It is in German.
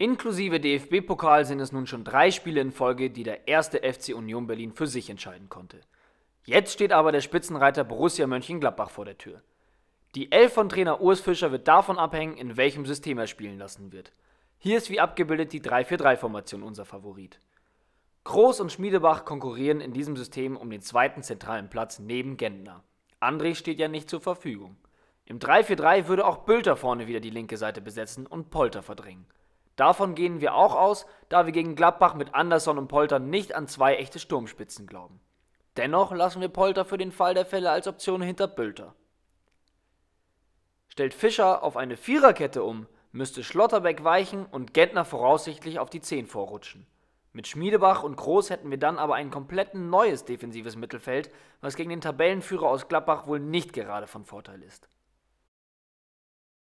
Inklusive DFB-Pokal sind es nun schon drei Spiele in Folge, die der erste FC Union Berlin für sich entscheiden konnte. Jetzt steht aber der Spitzenreiter Borussia Mönchengladbach vor der Tür. Die Elf von Trainer Urs Fischer wird davon abhängen, in welchem System er spielen lassen wird. Hier ist wie abgebildet die 3-4-3-Formation unser Favorit. Groß und Schmiedebach konkurrieren in diesem System um den zweiten zentralen Platz neben Gentner. André steht ja nicht zur Verfügung. Im 3-4-3 würde auch Bülter vorne wieder die linke Seite besetzen und Polter verdrängen. Davon gehen wir auch aus, da wir gegen Gladbach mit Anderson und Polter nicht an zwei echte Sturmspitzen glauben. Dennoch lassen wir Polter für den Fall der Fälle als Option hinter Bülter. Stellt Fischer auf eine Viererkette um, müsste Schlotterbeck weichen und Gentner voraussichtlich auf die Zehn vorrutschen. Mit Schmiedebach und Groß hätten wir dann aber ein komplett neues defensives Mittelfeld, was gegen den Tabellenführer aus Gladbach wohl nicht gerade von Vorteil ist.